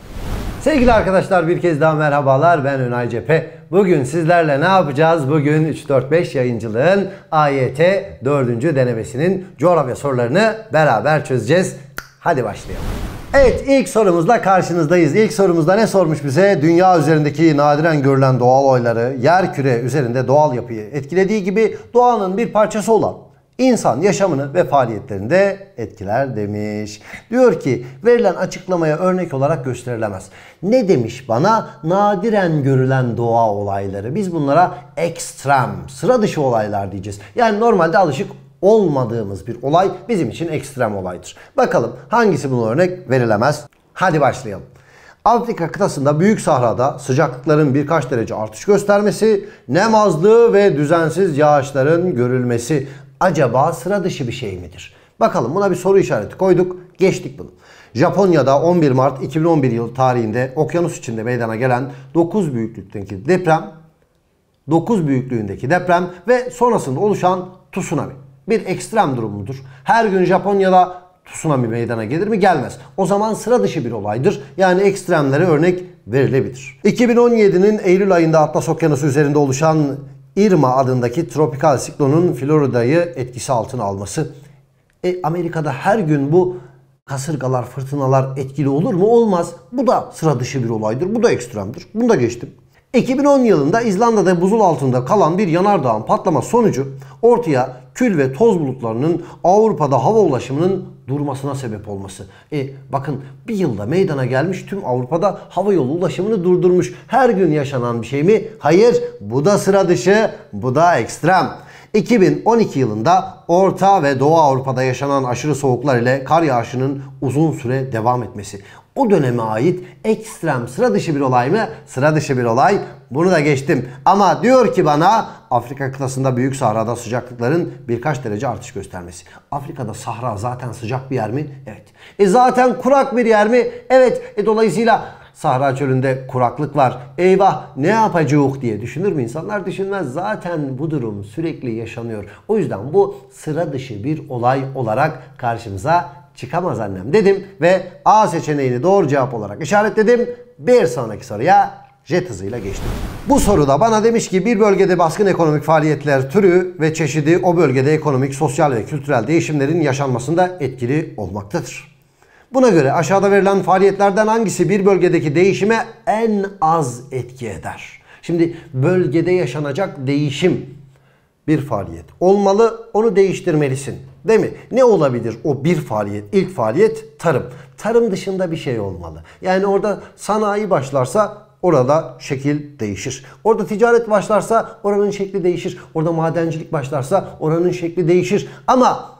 Speaker 3: Sevgili arkadaşlar bir kez daha merhabalar
Speaker 2: ben Önay Cephe. Bugün sizlerle ne yapacağız? Bugün 3-4-5 yayıncılığın AYT 4. denemesinin coğrafya sorularını beraber çözeceğiz. Hadi başlayalım. Evet ilk sorumuzla karşınızdayız. İlk sorumuzda ne sormuş bize? Dünya üzerindeki nadiren görülen doğal oyları yer küre üzerinde doğal yapıyı etkilediği gibi doğanın bir parçası olan insan yaşamını ve faaliyetlerinde etkiler demiş. Diyor ki verilen açıklamaya örnek olarak gösterilemez. Ne demiş bana? Nadiren görülen doğa olayları. Biz bunlara ekstrem, sıra dışı olaylar diyeceğiz. Yani normalde alışık olmadığımız bir olay bizim için ekstrem olaydır. Bakalım hangisi buna örnek verilemez? Hadi başlayalım. Afrika kıtasında Büyük Sahra'da sıcaklıkların birkaç derece artış göstermesi, nem azlığı ve düzensiz yağışların görülmesi acaba sıra dışı bir şey midir? Bakalım buna bir soru işareti koyduk. Geçtik bunu. Japonya'da 11 Mart 2011 yıl tarihinde okyanus içinde meydana gelen 9 büyüklükteki deprem 9 büyüklüğündeki deprem ve sonrasında oluşan tsunami. Bir ekstrem durumudur. Her gün Japonya'da tsunami meydana gelir mi? Gelmez. O zaman sıra dışı bir olaydır. Yani ekstremlere örnek verilebilir. 2017'nin Eylül ayında Atlas Okyanusu üzerinde oluşan Irma adındaki tropikal siklonun Florida'yı etkisi altına alması. E, Amerika'da her gün bu kasırgalar, fırtınalar etkili olur mu? Olmaz. Bu da sıra dışı bir olaydır. Bu da ekstremdir. Bunu da geçtim. 2010 yılında İzlanda'da buzul altında kalan bir yanardağın patlama sonucu ortaya kül ve toz bulutlarının Avrupa'da hava ulaşımının durmasına sebep olması. E bakın bir yılda meydana gelmiş tüm Avrupa'da hava yolu ulaşımını durdurmuş. Her gün yaşanan bir şey mi? Hayır bu da sıra dışı bu da ekstrem. 2012 yılında Orta ve Doğu Avrupa'da yaşanan aşırı soğuklar ile kar yağışının uzun süre devam etmesi o döneme ait ekstrem sıra dışı bir olay mı? Sıra dışı bir olay. Bunu da geçtim. Ama diyor ki bana Afrika kıtasında Büyük Sahra'da sıcaklıkların birkaç derece artış göstermesi. Afrika'da Sahra zaten sıcak bir yer mi? Evet. E zaten kurak bir yer mi? Evet. E dolayısıyla Sahra çölünde kuraklık var. Eyvah ne yapacağız diye düşünür mü insanlar? Düşünmez. Zaten bu durum sürekli yaşanıyor. O yüzden bu sıra dışı bir olay olarak karşımıza çıkamaz annem dedim ve A seçeneğini doğru cevap olarak işaretledim. Bir sonraki soruya jet hızıyla geçtim. Bu soruda bana demiş ki bir bölgede baskın ekonomik faaliyetler türü ve çeşidi o bölgede ekonomik, sosyal ve kültürel değişimlerin yaşanmasında etkili olmaktadır. Buna göre aşağıda verilen faaliyetlerden hangisi bir bölgedeki değişime en az etki eder? Şimdi bölgede yaşanacak değişim bir faaliyet olmalı. Onu değiştirmelisin. Değil mi? Ne olabilir o bir faaliyet? İlk faaliyet tarım. Tarım dışında bir şey olmalı. Yani orada sanayi başlarsa orada şekil değişir. Orada ticaret başlarsa oranın şekli değişir. Orada madencilik başlarsa oranın şekli değişir. Ama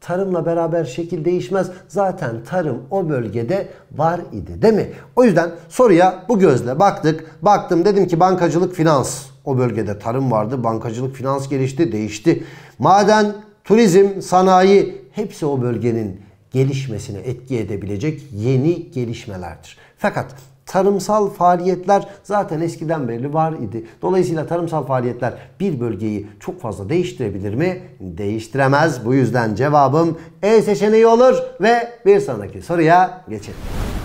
Speaker 2: tarımla beraber şekil değişmez. Zaten tarım o bölgede var idi değil mi? O yüzden soruya bu gözle baktık. Baktım dedim ki bankacılık finans. O bölgede tarım vardı, bankacılık, finans gelişti, değişti. Maden, turizm, sanayi hepsi o bölgenin gelişmesine etki edebilecek yeni gelişmelerdir. Fakat tarımsal faaliyetler zaten eskiden beri var idi. Dolayısıyla tarımsal faaliyetler bir bölgeyi çok fazla değiştirebilir mi? Değiştiremez. Bu yüzden cevabım E seçeneği olur ve bir sonraki soruya geçelim.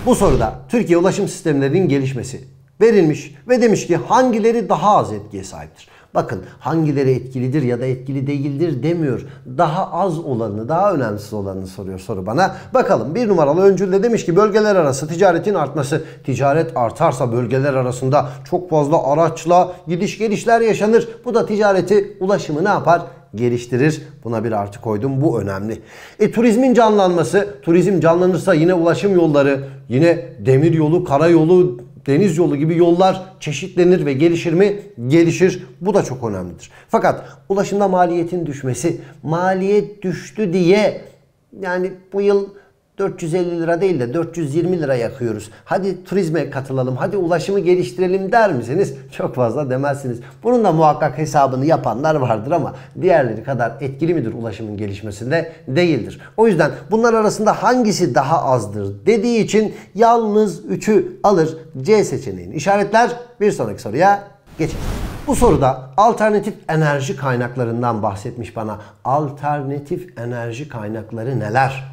Speaker 2: Bu soruda Türkiye ulaşım sistemlerinin gelişmesi, verilmiş ve demiş ki hangileri daha az etkiye sahiptir? Bakın hangileri etkilidir ya da etkili değildir demiyor. Daha az olanı, daha önemsiz olanı soruyor soru bana. Bakalım bir numaralı öncülde demiş ki bölgeler arası ticaretin artması. Ticaret artarsa bölgeler arasında çok fazla araçla gidiş gelişler yaşanır. Bu da ticareti, ulaşımı ne yapar? geliştirir. Buna bir artı koydum. Bu önemli. E turizmin canlanması. Turizm canlanırsa yine ulaşım yolları, yine demir yolu, karayolu, deniz yolu gibi yollar çeşitlenir ve gelişir mi? Gelişir. Bu da çok önemlidir. Fakat ulaşımda maliyetin düşmesi, maliyet düştü diye yani bu yıl 450 lira değil de 420 lira yakıyoruz. Hadi turizme katılalım, hadi ulaşımı geliştirelim der misiniz? Çok fazla demezsiniz. Bunun da muhakkak hesabını yapanlar vardır ama diğerleri kadar etkili midir ulaşımın gelişmesinde? Değildir. O yüzden bunlar arasında hangisi daha azdır dediği için yalnız 3'ü alır C seçeneğini işaretler. Bir sonraki soruya geçelim. Bu soruda alternatif enerji kaynaklarından bahsetmiş bana. Alternatif enerji kaynakları neler?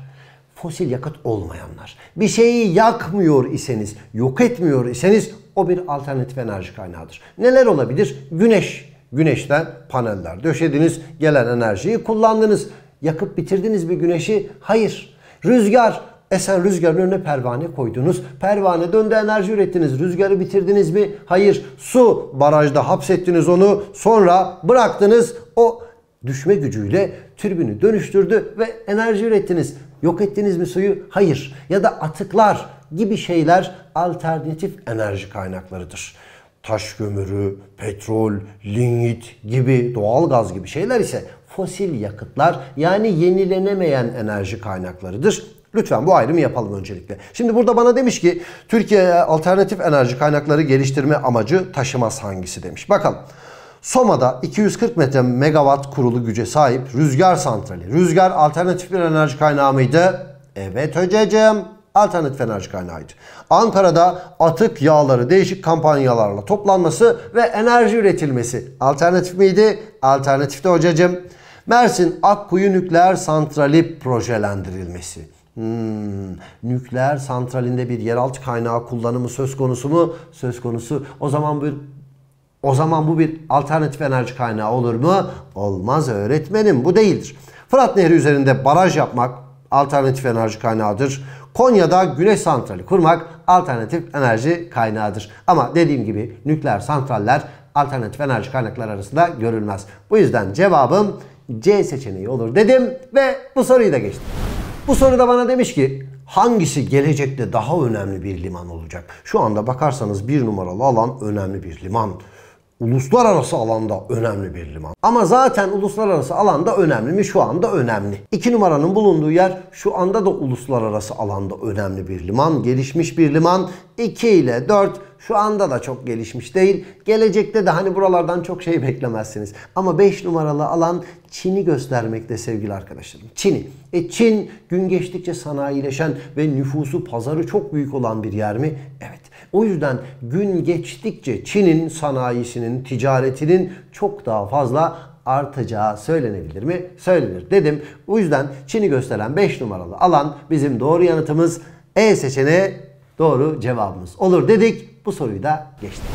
Speaker 2: fosil yakıt olmayanlar. Bir şeyi yakmıyor iseniz, yok etmiyor iseniz o bir alternatif enerji kaynağıdır. Neler olabilir? Güneş. Güneşten paneller döşediniz, gelen enerjiyi kullandınız. Yakıp bitirdiniz bir güneşi? Hayır. Rüzgar, esen rüzgarın önüne pervane koydunuz. Pervane döndü enerji ürettiniz. Rüzgarı bitirdiniz mi? Hayır. Su barajda hapsettiniz onu. Sonra bıraktınız. O düşme gücüyle türbünü dönüştürdü ve enerji ürettiniz. Yok ettiniz mi suyu? Hayır. Ya da atıklar gibi şeyler alternatif enerji kaynaklarıdır. Taş kömürü, petrol, lignit gibi doğal gaz gibi şeyler ise fosil yakıtlar yani yenilenemeyen enerji kaynaklarıdır. Lütfen bu ayrımı yapalım öncelikle. Şimdi burada bana demiş ki Türkiye alternatif enerji kaynakları geliştirme amacı taşımaz hangisi demiş. Bakalım. Soma'da 240 metre megawatt kurulu güce sahip rüzgar santrali. Rüzgar alternatif bir enerji kaynağı mıydı? Evet hocacığım alternatif enerji kaynağıydı. Ankara'da atık yağları değişik kampanyalarla toplanması ve enerji üretilmesi alternatif miydi? Alternatifti hocacığım. Mersin Akkuyu Nükleer Santrali projelendirilmesi. Hmm, nükleer santralinde bir yeraltı kaynağı kullanımı söz konusu mu? Söz konusu. O zaman bir o zaman bu bir alternatif enerji kaynağı olur mu? Olmaz öğretmenim bu değildir. Fırat Nehri üzerinde baraj yapmak alternatif enerji kaynağıdır. Konya'da güneş santrali kurmak alternatif enerji kaynağıdır. Ama dediğim gibi nükleer santraller alternatif enerji kaynakları arasında görülmez. Bu yüzden cevabım C seçeneği olur dedim ve bu soruyu da geçtim. Bu soruda bana demiş ki hangisi gelecekte daha önemli bir liman olacak? Şu anda bakarsanız bir numaralı alan önemli bir liman uluslararası alanda önemli bir liman. Ama zaten uluslararası alanda önemli mi? Şu anda önemli. İki numaranın bulunduğu yer şu anda da uluslararası alanda önemli bir liman. Gelişmiş bir liman. 2 ile 4 şu anda da çok gelişmiş değil. Gelecekte de hani buralardan çok şey beklemezsiniz. Ama 5 numaralı alan Çin'i göstermekte sevgili arkadaşlarım. Çin'i. E Çin gün geçtikçe sanayileşen ve nüfusu pazarı çok büyük olan bir yer mi? Evet. O yüzden gün geçtikçe Çin'in sanayisinin, ticaretinin çok daha fazla artacağı söylenebilir mi? Söylenir dedim. O yüzden Çin'i gösteren 5 numaralı alan bizim doğru yanıtımız E seçeneği doğru cevabımız olur dedik. Bu soruyu da geçtim.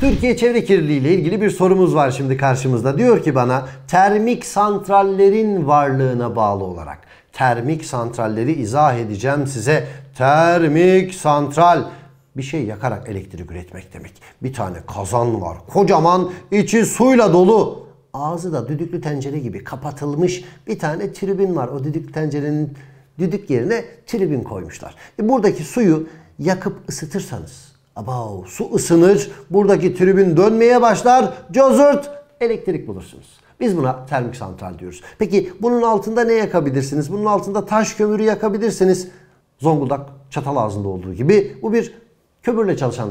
Speaker 2: Türkiye Çevre Kirliliği ile ilgili bir sorumuz var şimdi karşımızda. Diyor ki bana termik santrallerin varlığına bağlı olarak termik santralleri izah edeceğim size. Termik santral bir şey yakarak elektrik üretmek demek. Bir tane kazan var. Kocaman içi suyla dolu. Ağzı da düdüklü tencere gibi kapatılmış bir tane tribün var. O düdüklü tencerenin düdük yerine tribün koymuşlar. E buradaki suyu yakıp ısıtırsanız Aba su ısınır, buradaki tribün dönmeye başlar, cozurt elektrik bulursunuz. Biz buna termik santral diyoruz. Peki bunun altında ne yakabilirsiniz? Bunun altında taş kömürü yakabilirsiniz. Zonguldak çatal ağzında olduğu gibi bu bir kömürle çalışan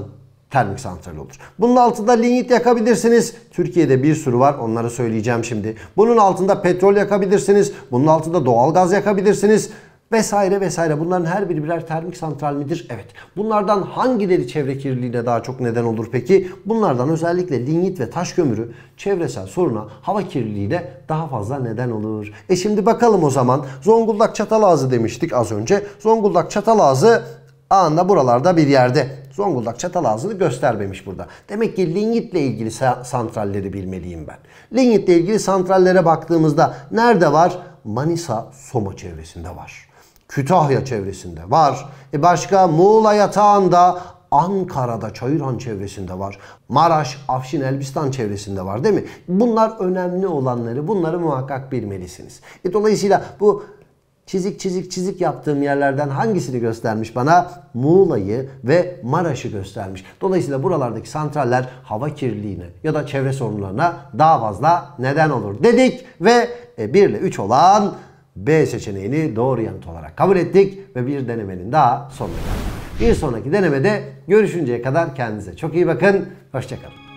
Speaker 2: termik santral olur. Bunun altında lignit yakabilirsiniz. Türkiye'de bir sürü var onları söyleyeceğim şimdi. Bunun altında petrol yakabilirsiniz. Bunun altında doğal gaz yakabilirsiniz vesaire vesaire. Bunların her biri birer termik santral midir? Evet. Bunlardan hangileri çevre kirliliğine daha çok neden olur peki? Bunlardan özellikle lignit ve taş kömürü çevresel soruna, hava kirliliğine daha fazla neden olur. E şimdi bakalım o zaman. Zonguldak Çatalazı demiştik az önce. Zonguldak Çatalazı anında buralarda bir yerde. Zonguldak Çatalazı'nı göstermemiş burada. Demek ki Lignit'le ilgili santralleri bilmeliyim ben. Lignit'le ilgili santrallere baktığımızda nerede var? Manisa Soma çevresinde var. Kütahya çevresinde var. E başka Muğla yatağında Ankara'da Çayırhan çevresinde var. Maraş, Afşin, Elbistan çevresinde var değil mi? Bunlar önemli olanları. Bunları muhakkak bilmelisiniz. E dolayısıyla bu çizik çizik çizik yaptığım yerlerden hangisini göstermiş bana? Muğla'yı ve Maraş'ı göstermiş. Dolayısıyla buralardaki santraller hava kirliliğine ya da çevre sorunlarına daha fazla neden olur dedik ve 1 e, ile 3 olan B seçeneğini doğru yanıt olarak kabul ettik ve bir denemenin daha sonuna geldik. Bir sonraki denemede görüşünceye kadar kendinize çok iyi bakın. Hoşçakalın.